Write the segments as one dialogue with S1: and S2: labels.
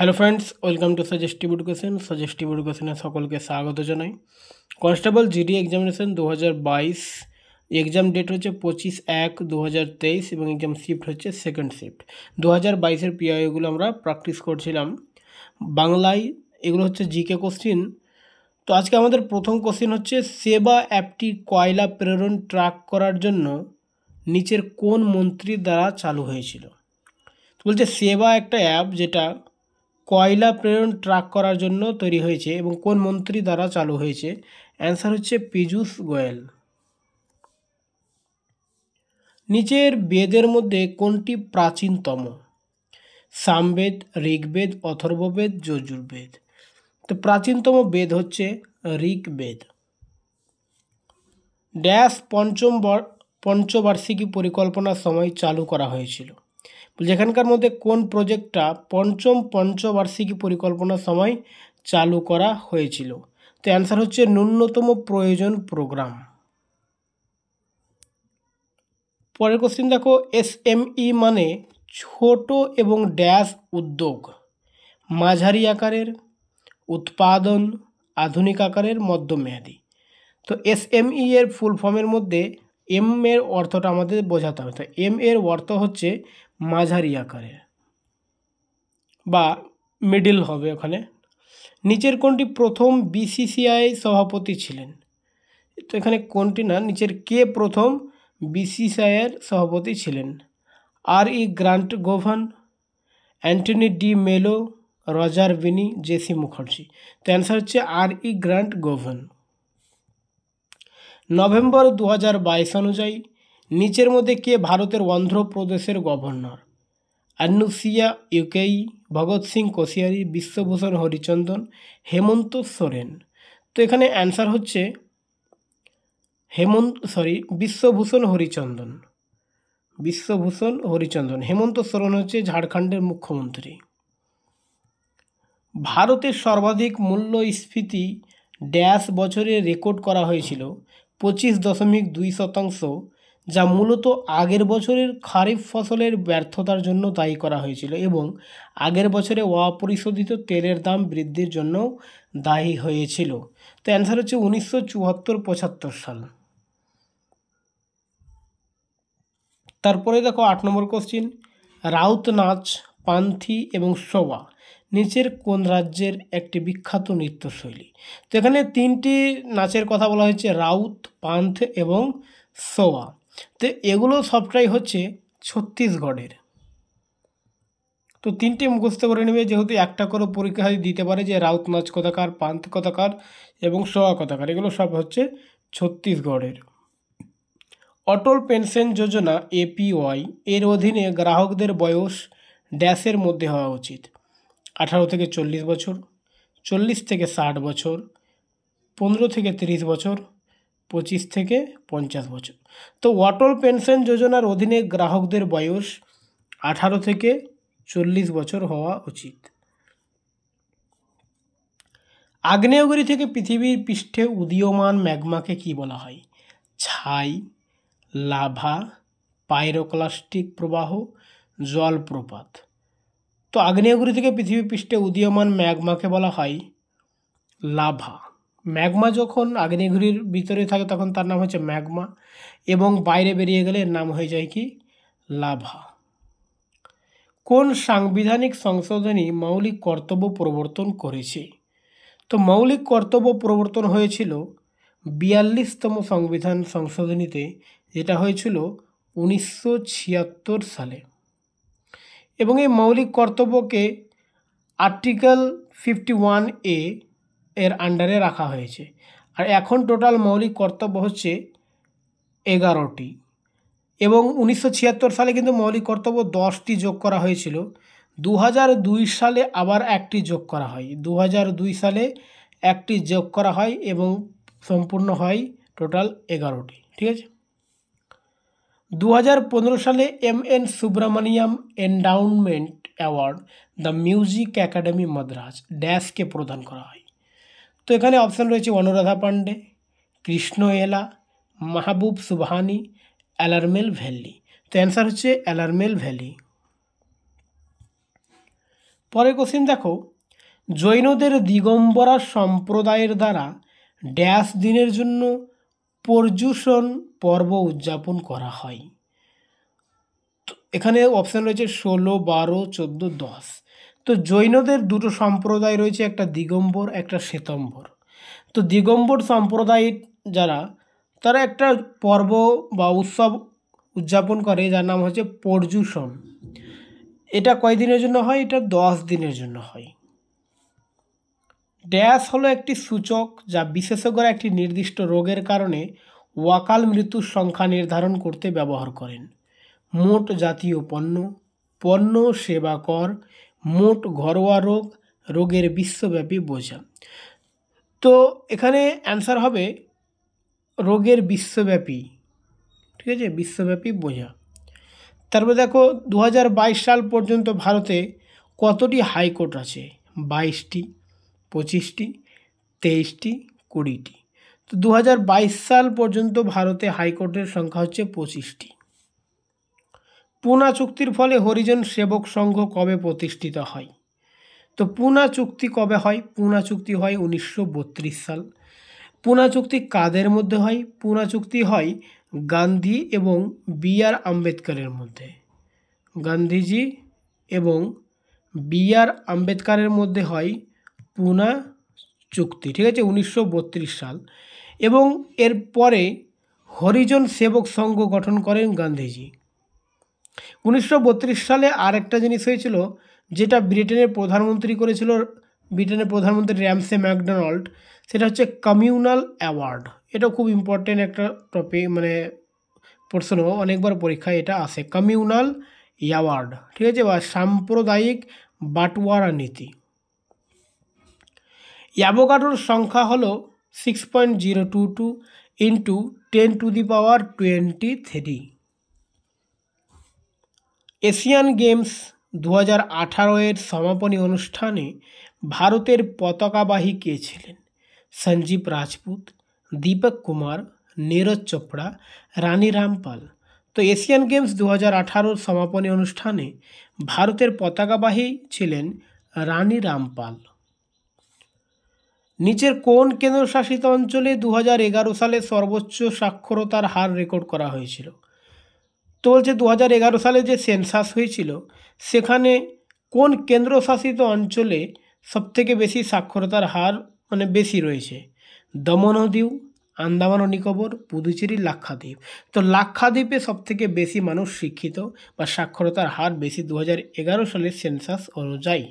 S1: hello friends welcome to suggestive education suggestive এডুকেশনে সকলকে স্বাগত জানাই কনস্টেবল জিডি এক্সামিনেশন দু হাজার বাইশ এক্সাম ডেট হচ্ছে পঁচিশ এক দু হাজার তেইশ এবং এক্সাম শিফট হচ্ছে সেকেন্ড শিফট দু হাজার বাইশের পিআইগুলো আমরা প্র্যাকটিস করছিলাম বাংলায় এগুলো হচ্ছে জিকে কোশ্চিন তো আজকে আমাদের প্রথম কোশ্চিন হচ্ছে সেবা অ্যাপটি কয়লা প্রেরণ ট্র্যাক করার জন্য নিচের কোন মন্ত্রীর দ্বারা চালু হয়েছিল বলছে সেবা একটা অ্যাপ যেটা কয়লা প্রেরণ ট্রাক করার জন্য তৈরি হয়েছে এবং কোন মন্ত্রী দ্বারা চালু হয়েছে অ্যান্সার হচ্ছে পীযূষ গোয়েল নিচের বেদের মধ্যে কোনটি প্রাচীনতম সামবেদ ঋগ্বেদ অথর্ববেদ যজুর্বেদ তো প্রাচীনতম বেদ হচ্ছে ঋগ্বেদ ড্যাশ পঞ্চম পঞ্চবার্ষিকী পরিকল্পনার সময় চালু করা হয়েছিল যেখানকার মধ্যে কোন প্রজেক্টটা পঞ্চম পঞ্চবার্ষিকী পরিকল্পনার সময় চালু করা হয়েছিল তো অ্যান্সার হচ্ছে ন্যূনতম প্রয়োজন প্রোগ্রাম পরের কোশ্চিন দেখো এস মানে ছোট এবং ড্যাশ উদ্যোগ মাঝারি আকারের উৎপাদন আধুনিক আকারের মধ্যমেয়াদি তো এসএমই এর ফুল ফর্মের মধ্যে এম এর অর্থটা আমাদের বোঝাতে হবে তো এম এর অর্থ হচ্ছে মাঝারি আকারে বা মিডিল হবে ওখানে নিচের কোনটি প্রথম বিসিসিআই সভাপতি ছিলেন তো এখানে কোনটি না নিচের কে প্রথম বিসিসিআইয়ের সভাপতি ছিলেন R E Grant Govan Anthony De Mello Roger Binny J C Mukherjee তো অ্যান্সার হচ্ছে আর ই গ্রান্ট গোভান নভেম্বর দু অনুযায়ী নিচের মধ্যে কে ভারতের অন্ধ্রপ্রদেশের গভর্নর আন্নুসিয়া ইউকেই ভগৎ সিং কোশিয়ারি বিশ্বভূষণ হরিচন্দন হেমন্ত সোরেন তো এখানে অ্যান্সার হচ্ছে হেমন্ত সরি বিশ্বভূষণ হরিচন্দন বিশ্বভূষণ হরিচন্দন হেমন্ত সোরেন হচ্ছে ঝাড়খণ্ডের মুখ্যমন্ত্রী ভারতের সর্বাধিক মূল্যস্ফীতি ড্যাশ বছরে রেকর্ড করা হয়েছিল পঁচিশ দশমিক দুই শতাংশ যা মূলত আগের বছরের খারিফ ফসলের ব্যর্থতার জন্য দায়ী করা হয়েছিল এবং আগের বছরে অপরিশোধিত তেলের দাম বৃদ্ধির জন্য দায়ী হয়েছিল তো অ্যান্সার হচ্ছে উনিশশো চুয়াত্তর পঁচাত্তর সাল তারপরে দেখো আট নম্বর কোশ্চিন রাউত নাচ পান্থি এবং সোবা নিচের কোন রাজ্যের একটি বিখ্যাত নৃত্যশৈলী তো এখানে তিনটি নাচের কথা বলা হয়েছে রাউত পান্থ এবং সোয়া তো এগুলো সবটাই হচ্ছে ছত্তিশগড়ের তো তিনটে মুখস্থ করে নেবে যেহেতু একটা করে পরীক্ষা দিতে পারে যে রাউত নাচ কথাকার পান্ত কথাকার এবং সোয়া কথাকার এগুলো সব হচ্ছে ছত্তিশগড়ের অটল পেনশন যোজনা এপিওয়াই এর অধীনে গ্রাহকদের বয়স ড্যাশের মধ্যে হওয়া উচিত আঠারো থেকে চল্লিশ বছর চল্লিশ থেকে ষাট বছর পনেরো থেকে তিরিশ বছর পঁচিশ থেকে পঞ্চাশ বছর তো অটল পেনশন যোজনার অধীনে গ্রাহকদের বয়স আঠারো থেকে চল্লিশ বছর হওয়া উচিত আগ্নেয়গিরি থেকে পৃথিবীর পৃষ্ঠে উদীয়মান ম্যাগমাকে কি বলা হয় ছাই লাভা পাইরোক্লাস্টিক প্রবাহ জলপ্রপাত তো আগ্নেয়গিরি থেকে পৃথিবী পৃষ্ঠে উদীয়মান ম্যাগমাকে বলা হয় লাভা ম্যাগমা যখন আগ্নেয়ঘুড়ির ভিতরে থাকে তখন তার নাম হচ্ছে ম্যাগমা এবং বাইরে বেরিয়ে গেলে এর নাম হয়ে যায় কি লাভা কোন সাংবিধানিক সংশোধনী মৌলিক কর্তব্য প্রবর্তন করেছে তো মৌলিক কর্তব্য প্রবর্তন হয়েছিল বিয়াল্লিশতম সংবিধান সংশোধনীতে যেটা হয়েছিল উনিশশো সালে এবং এই মৌলিক কর্তব্যকে আর্টিকেল ফিফটি ওয়ান এ এর আন্ডারে রাখা হয়েছে আর এখন টোটাল মৌলিক কর্তব্য হচ্ছে এগারোটি এবং উনিশশো সালে কিন্তু মৌলিক কর্তব্য দশটি যোগ করা হয়েছিল দু সালে আবার একটি যোগ করা হয় দু সালে একটি যোগ করা হয় এবং সম্পূর্ণ হয় টোটাল এগারোটি ঠিক আছে দু সালে M N Subramaniam endowment award the music academy Madras ড্যাশকে প্রদান করা হয় তো এখানে অপশান রয়েছে অনুরাধা পাণ্ডে কৃষ্ণ এলা মাহবুব সুবহানি অ্যালার্মেল ভ্যালি তো অ্যান্সার হচ্ছে অ্যালার্মেল ভ্যালি পরের কোশ্চিন দেখো জৈনদের দিগম্বরা সম্প্রদায়ের দ্বারা ড্যাশ দিনের জন্য পর্যুষণ পর্ব উদযাপন করা হয় এখানে অপশান রয়েছে ষোলো বারো চোদ্দো দশ তো জৈনদের দুটো সম্প্রদায় রয়েছে একটা দিগম্বর একটা শ্বেতম্বর তো দিগম্বর সম্প্রদায়ের যারা তারা একটা পর্ব বা উৎসব উদযাপন করে যার নাম হচ্ছে পর্যুষণ এটা কয়দিনের জন্য হয় এটা দশ দিনের জন্য হয় ড্যাশ হলো একটি সূচক যা বিশেষজ্ঞরা একটি নির্দিষ্ট রোগের কারণে ওয়াকাল মৃত্যুর সংখ্যা নির্ধারণ করতে ব্যবহার করেন মোট জাতীয় পণ্য পণ্য সেবা কর মোট ঘরোয়া রোগ রোগের বিশ্বব্যাপী বোঝা তো এখানে অ্যান্সার হবে রোগের বিশ্বব্যাপী ঠিক আছে বিশ্বব্যাপী বোঝা তারপর দেখো দু সাল পর্যন্ত ভারতে কতটি হাইকোর্ট আছে বাইশটি পঁচিশটি তেইশটি কুড়িটি তো দু সাল পর্যন্ত ভারতে হাইকোর্টের সংখ্যা হচ্ছে পঁচিশটি পুনা চুক্তির ফলে হরিজন সেবক সংঘ কবে প্রতিষ্ঠিত হয় তো পুনা চুক্তি কবে হয় পুনা চুক্তি হয় উনিশশো সাল পুনা চুক্তি কাদের মধ্যে হয় পুনা চুক্তি হয় গান্ধী এবং বি আর আম্বেদকরের মধ্যে গান্ধীজি এবং বি আর আম্বেদকরের মধ্যে হয় পুনা চুক্তি ঠিক আছে উনিশশো সাল এবং এরপরে হরিজন সেবক সংঘ গঠন করেন গান্ধীজি উনিশশো সালে আর একটা জিনিস হয়েছিল যেটা ব্রিটেনের প্রধানমন্ত্রী করেছিল ব্রিটেনের প্রধানমন্ত্রী র্যামসে ম্যাকডোনাল্ড সেটা হচ্ছে কমিউনাল অ্যাওয়ার্ড এটা খুব ইম্পর্টেন্ট একটা টপিক মানে প্রশ্ন অনেকবার পরীক্ষায় এটা আসে কমিউনাল অ্যাওয়ার্ড ঠিক আছে বা সাম্প্রদায়িক বাটওয়ারা নীতি অ্যাভোকাডোর সংখ্যা হলো six point zero two two into ten to the power twenty three Asian games দু হাজার আঠারোয়ের সমাপনী অনুষ্ঠানে ভারতের পতাকাবাহী কে ছিলেন সঞ্জীব রাজপুত দীপক কুমার নীরজ চোপড়া রানী রামপাল তো এশিয়ান গেমস দু হাজার আঠারোর সমাপনী অনুষ্ঠানে ভারতের পতাকাবাহী ছিলেন রানী রামপাল নিচের কোন কেন্দ্রশাসিত অঞ্চলে দু হাজার এগারো সালে সর্বোচ্চ সাক্ষরতার হার রেকর্ড করা হয়েছিল তো বলছে দু সালে যে সেন্সাস হয়েছিল সেখানে কোন কেন্দ্রশাসিত অঞ্চলে সবথেকে বেশি সাক্ষরতার হার মানে বেশি রয়েছে দমন ও দিউ আন্দামান ও নিকোবর পুদুচেরি লাক্ষাদ্বীপ তো লাক্ষাদ্বীপে সবথেকে বেশি মানুষ শিক্ষিত বা সাক্ষরতার হার বেশি দু হাজার সালের সেন্সাস অনুযায়ী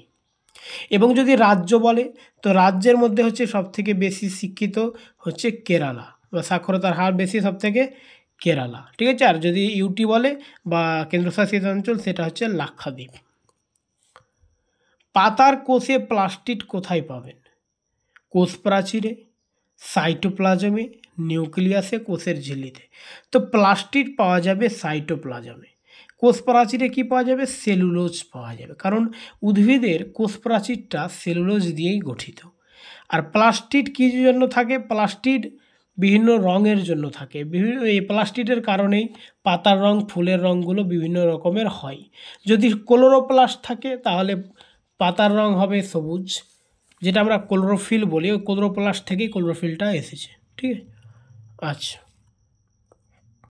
S1: এবং যদি রাজ্য বলে তো রাজ্যের মধ্যে হচ্ছে সবথেকে বেশি শিক্ষিত হচ্ছে কেরালা বা সাক্ষরতার হার বেশি সবথেকে কেরালা ঠিক আছে আর যদি ইউটি বলে বা কেন্দ্রশাসিত অঞ্চল সেটা হচ্ছে লাক্ষাদ্বীপ পাতার কোষে প্লাস্টিড কোথায় পাবেন কোষ প্রাচীরে সাইটোপ্লাজমে নিউক্লিয়াসে কোষের ঝিল্লিতে তো প্লাস্টিড পাওয়া যাবে সাইটোপ্লাজমে কোষ প্রাচীরে কী পাওয়া যাবে সেলুলোজ পাওয়া যাবে কারণ উদ্ভিদের কোষ প্রাচীরটা সেলুলোজ দিয়েই গঠিত আর প্লাস্টিড কী জন্য থাকে প্লাস্টিড বিভিন্ন রঙের জন্য থাকে বিভিন্ন এই প্লাস্টিকের কারণেই পাতার রং ফুলের রঙগুলো বিভিন্ন রকমের হয় যদি ক্লোরোপ্লাস্ট থাকে তাহলে পাতার রং হবে সবুজ যেটা আমরা ক্লোরোফিল বলি ওই ক্লোরোপ্লাস্ট থেকেই ক্লোরোফিলটা এসেছে ঠিক আছে আচ্ছা